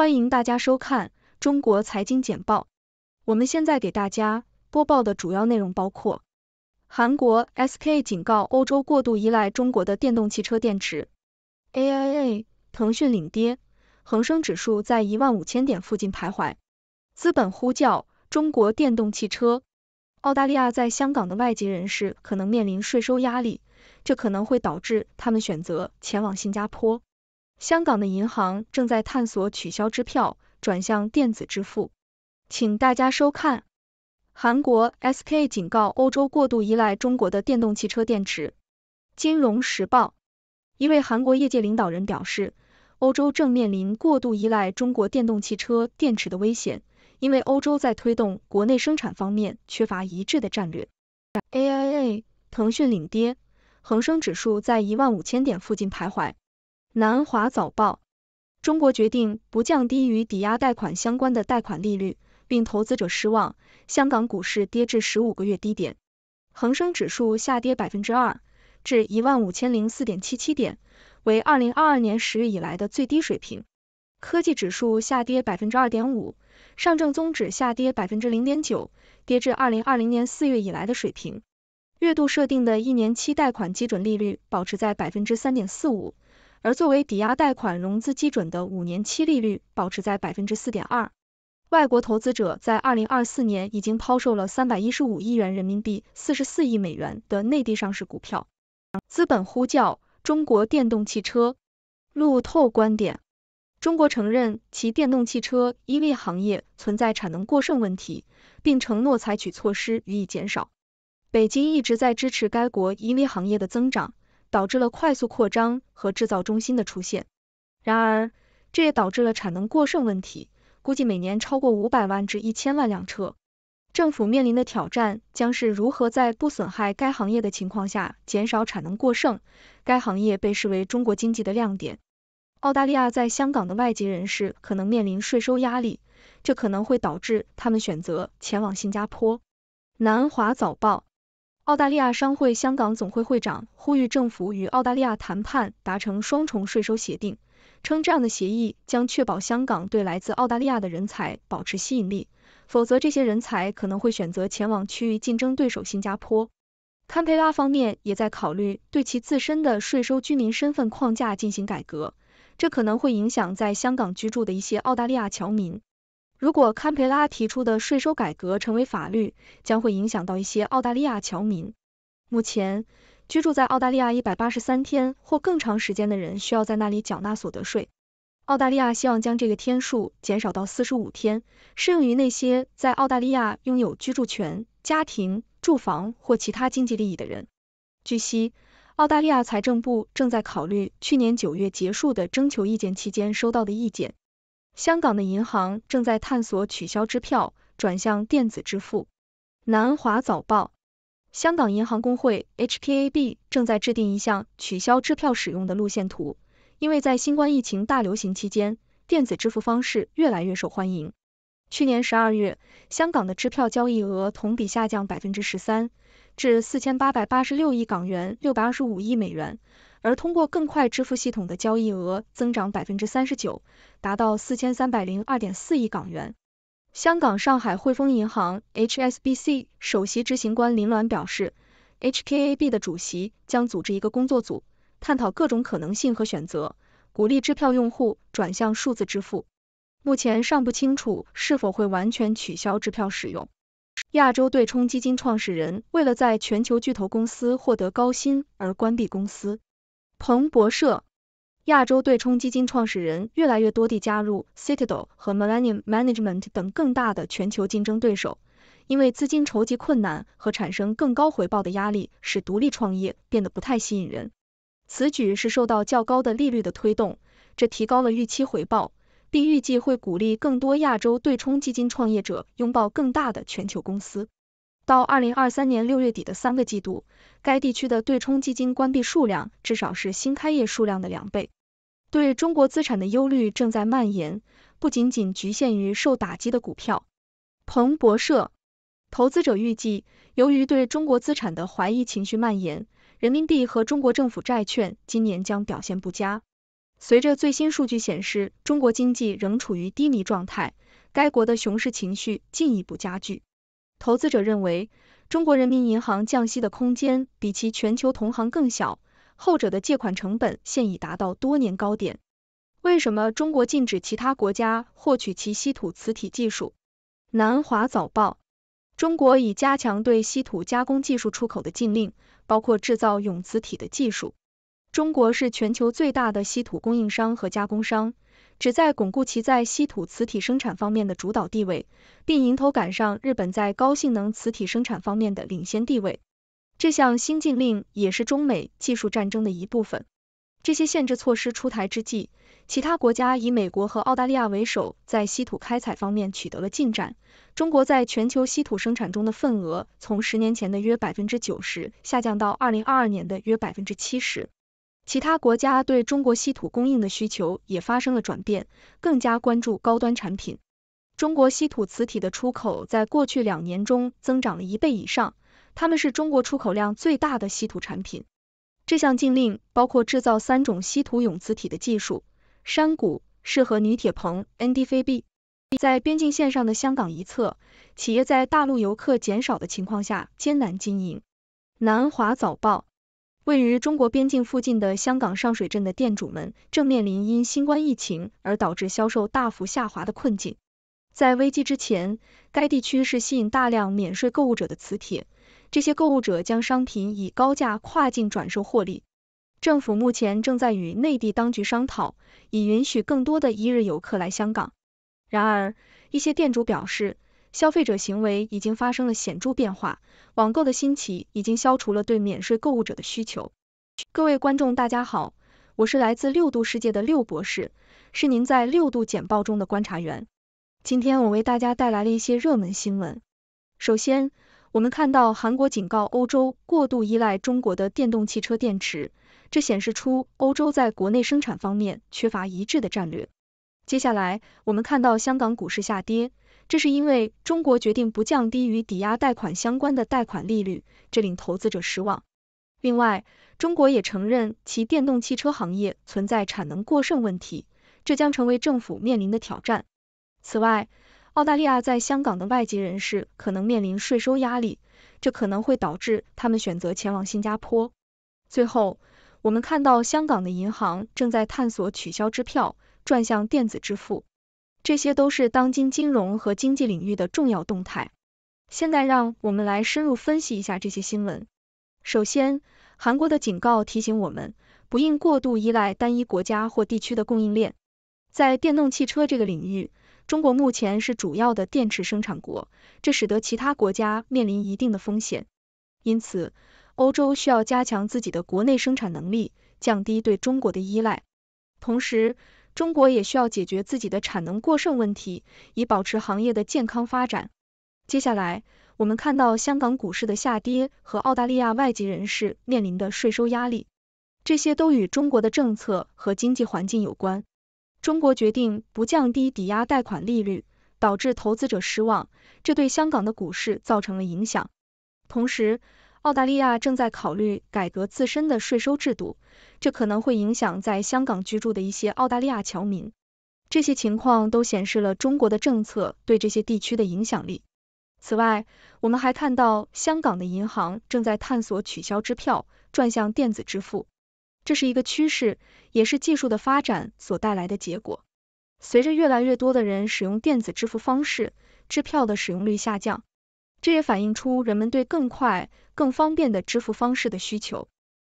欢迎大家收看《中国财经简报》。我们现在给大家播报的主要内容包括：韩国 SK 警告欧洲过度依赖中国的电动汽车电池；AIA、腾讯领跌，恒生指数在一万五千点附近徘徊。资本呼叫中国电动汽车。澳大利亚在香港的外籍人士可能面临税收压力，这可能会导致他们选择前往新加坡。香港的银行正在探索取消支票，转向电子支付。请大家收看。韩国 SK 警告欧洲过度依赖中国的电动汽车电池。金融时报，一位韩国业界领导人表示，欧洲正面临过度依赖中国电动汽车电池的危险，因为欧洲在推动国内生产方面缺乏一致的战略。AIA，腾讯领跌，恒生指数在一万五千点附近徘徊。南华早报：中国决定不降低与抵押贷款相关的贷款利率，令投资者失望。香港股市跌至十五个月低点，恒生指数下跌百分之二，至一万五千零四点七七点，为二零二二年十月以来的最低水平。科技指数下跌百分之二点五，上证综指下跌百分之零点九，跌至二零二零年四月以来的水平。月度设定的一年期贷款基准利率保持在百分之三点四五。而作为抵押贷款融资基准的五年期利率保持在百分之四点二。外国投资者在二零二四年已经抛售了三百一十五亿元人民币、四十四亿美元的内地上市股票。资本呼叫中国电动汽车。路透观点：中国承认其电动汽车 EV 行业存在产能过剩问题，并承诺采取措施予以减少。北京一直在支持该国 EV 行业的增长。导致了快速扩张和制造中心的出现，然而这也导致了产能过剩问题，估计每年超过五百万至一千万辆车。政府面临的挑战将是如何在不损害该行业的情况下减少产能过剩。该行业被视为中国经济的亮点。澳大利亚在香港的外籍人士可能面临税收压力，这可能会导致他们选择前往新加坡。南华早报。澳大利亚商会香港总会会长呼吁政府与澳大利亚谈判达成双重税收协定，称这样的协议将确保香港对来自澳大利亚的人才保持吸引力，否则这些人才可能会选择前往区域竞争对手新加坡。堪培拉方面也在考虑对其自身的税收居民身份框架进行改革，这可能会影响在香港居住的一些澳大利亚侨民。如果堪培拉提出的税收改革成为法律，将会影响到一些澳大利亚侨民。目前居住在澳大利亚一百八十三天或更长时间的人需要在那里缴纳所得税。澳大利亚希望将这个天数减少到四十五天，适用于那些在澳大利亚拥有居住权、家庭、住房或其他经济利益的人。据悉，澳大利亚财政部正在考虑去年九月结束的征求意见期间收到的意见。香港的银行正在探索取消支票，转向电子支付。南华早报：香港银行工会 HKAB 正在制定一项取消支票使用的路线图，因为在新冠疫情大流行期间，电子支付方式越来越受欢迎。去年十二月，香港的支票交易额同比下降百分之十三，至四千八百八十六亿港元（六百二十五亿美元）。而通过更快支付系统的交易额增长百分之三十九，达到四千三百零二点四亿港元。香港上海汇丰银行 （HSBC） 首席执行官林鸾表示，HKAB 的主席将组织一个工作组，探讨各种可能性和选择，鼓励支票用户转向数字支付。目前尚不清楚是否会完全取消支票使用。亚洲对冲基金创始人为了在全球巨头公司获得高薪而关闭公司。彭博社：亚洲对冲基金创始人越来越多地加入 Citadel 和 Millennium Management 等更大的全球竞争对手，因为资金筹集困难和产生更高回报的压力，使独立创业变得不太吸引人。此举是受到较高的利率的推动，这提高了预期回报，并预计会鼓励更多亚洲对冲基金创业者拥抱更大的全球公司。到二零二三年六月底的三个季度，该地区的对冲基金关闭数量至少是新开业数量的两倍。对中国资产的忧虑正在蔓延，不仅仅局限于受打击的股票。彭博社投资者预计，由于对中国资产的怀疑情绪蔓延，人民币和中国政府债券今年将表现不佳。随着最新数据显示中国经济仍处于低迷状态，该国的熊市情绪进一步加剧。投资者认为，中国人民银行降息的空间比其全球同行更小，后者的借款成本现已达到多年高点。为什么中国禁止其他国家获取其稀土磁体技术？南华早报：中国已加强对稀土加工技术出口的禁令，包括制造永磁体的技术。中国是全球最大的稀土供应商和加工商。旨在巩固其在稀土磁体生产方面的主导地位，并迎头赶上日本在高性能磁体生产方面的领先地位。这项新禁令也是中美技术战争的一部分。这些限制措施出台之际，其他国家以美国和澳大利亚为首，在稀土开采方面取得了进展。中国在全球稀土生产中的份额从十年前的约百分之九十下降到二零二二年的约百分之七十。其他国家对中国稀土供应的需求也发生了转变，更加关注高端产品。中国稀土磁体的出口在过去两年中增长了一倍以上，它们是中国出口量最大的稀土产品。这项禁令包括制造三种稀土永磁体的技术：山谷、适合钕铁硼 n d f b 在边境线上的香港一侧，企业在大陆游客减少的情况下艰难经营。南华早报。位于中国边境附近的香港上水镇的店主们正面临因新冠疫情而导致销售大幅下滑的困境。在危机之前，该地区是吸引大量免税购物者的磁铁，这些购物者将商品以高价跨境转售获利。政府目前正在与内地当局商讨，以允许更多的一日游客来香港。然而，一些店主表示。消费者行为已经发生了显著变化，网购的兴起已经消除了对免税购物者的需求。各位观众，大家好，我是来自六度世界的六博士，是您在六度简报中的观察员。今天我为大家带来了一些热门新闻。首先，我们看到韩国警告欧洲过度依赖中国的电动汽车电池，这显示出欧洲在国内生产方面缺乏一致的战略。接下来，我们看到香港股市下跌。这是因为中国决定不降低与抵押贷款相关的贷款利率，这令投资者失望。另外，中国也承认其电动汽车行业存在产能过剩问题，这将成为政府面临的挑战。此外，澳大利亚在香港的外籍人士可能面临税收压力，这可能会导致他们选择前往新加坡。最后，我们看到香港的银行正在探索取消支票，转向电子支付。这些都是当今金融和经济领域的重要动态。现在让我们来深入分析一下这些新闻。首先，韩国的警告提醒我们，不应过度依赖单一国家或地区的供应链。在电动汽车这个领域，中国目前是主要的电池生产国，这使得其他国家面临一定的风险。因此，欧洲需要加强自己的国内生产能力，降低对中国的依赖。同时，中国也需要解决自己的产能过剩问题，以保持行业的健康发展。接下来，我们看到香港股市的下跌和澳大利亚外籍人士面临的税收压力，这些都与中国的政策和经济环境有关。中国决定不降低抵押贷款利率，导致投资者失望，这对香港的股市造成了影响。同时，澳大利亚正在考虑改革自身的税收制度，这可能会影响在香港居住的一些澳大利亚侨民。这些情况都显示了中国的政策对这些地区的影响力。此外，我们还看到香港的银行正在探索取消支票，转向电子支付。这是一个趋势，也是技术的发展所带来的结果。随着越来越多的人使用电子支付方式，支票的使用率下降。这也反映出人们对更快、更方便的支付方式的需求。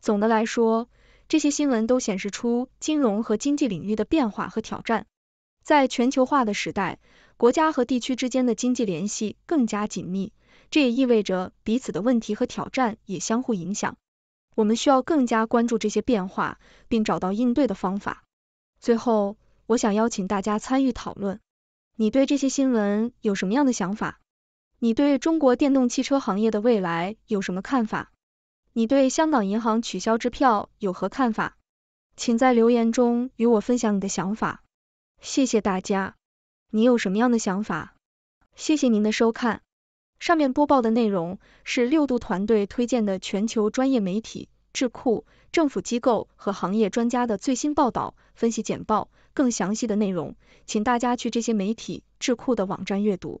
总的来说，这些新闻都显示出金融和经济领域的变化和挑战。在全球化的时代，国家和地区之间的经济联系更加紧密，这也意味着彼此的问题和挑战也相互影响。我们需要更加关注这些变化，并找到应对的方法。最后，我想邀请大家参与讨论，你对这些新闻有什么样的想法？你对中国电动汽车行业的未来有什么看法？你对香港银行取消支票有何看法？请在留言中与我分享你的想法。谢谢大家。你有什么样的想法？谢谢您的收看。上面播报的内容是六度团队推荐的全球专业媒体、智库、政府机构和行业专家的最新报道、分析简报。更详细的内容，请大家去这些媒体、智库的网站阅读。